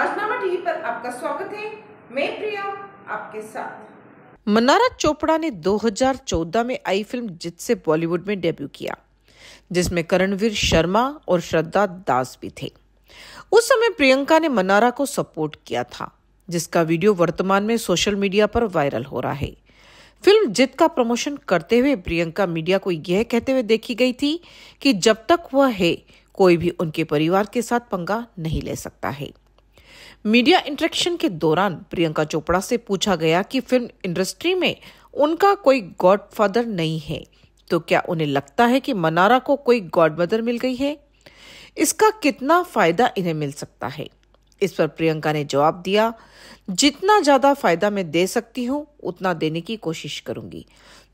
राजनामा TV पर आपका स्वागत है मैं प्रिया आपके साथ मनारा चोपड़ा ने 2014 में आई फिल्म जित से बॉलीवुड में डेब्यू किया जिसमें करणवीर शर्मा और श्रद्धा दास भी थे उस समय प्रियंका ने मनारा को सपोर्ट किया था जिसका वीडियो वर्तमान में सोशल मीडिया पर वायरल हो रहा है फिल्म जित का प्रमोशन करते हुए प्रियंका मीडिया को यह कहते हुए देखी गई थी कि जब तक वह है कोई भी उनके परिवार के साथ पंगा नहीं ले सकता है मीडिया इंटरेक्शन के दौरान प्रियंका चोपड़ा से पूछा गया कि फिल्म इंडस्ट्री में उनका कोई गॉडफादर नहीं है तो क्या उन्हें लगता है कि मनारा को कोई गॉडमदर मिल गई है इसका कितना फायदा इन्हें मिल सकता है इस पर प्रियंका ने जवाब दिया जितना ज्यादा फायदा मैं दे सकती हूँ उतना देने की कोशिश करूंगी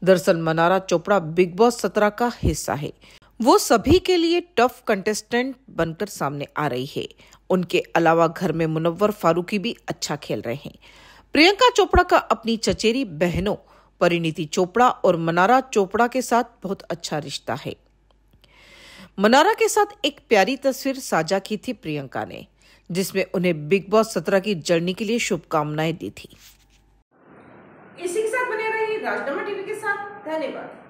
दरअसल मनारा चोपड़ा बिग बॉस सत्रह का हिस्सा है वो सभी के लिए टफ कंटेस्टेंट बनकर सामने आ रही है उनके अलावा घर में मुनव्वर फारूकी भी अच्छा खेल रहे हैं प्रियंका चोपड़ा का अपनी चचेरी बहनों परिणीति चोपड़ा और मनारा चोपड़ा के साथ बहुत अच्छा रिश्ता है मनारा के साथ एक प्यारी तस्वीर साझा की थी प्रियंका ने जिसमें उन्हें बिग बॉस सत्रह की जर्नी के लिए शुभकामनाएं दी थी इसी के साथ बने रहिए राजनामा टीवी के साथ धन्यवाद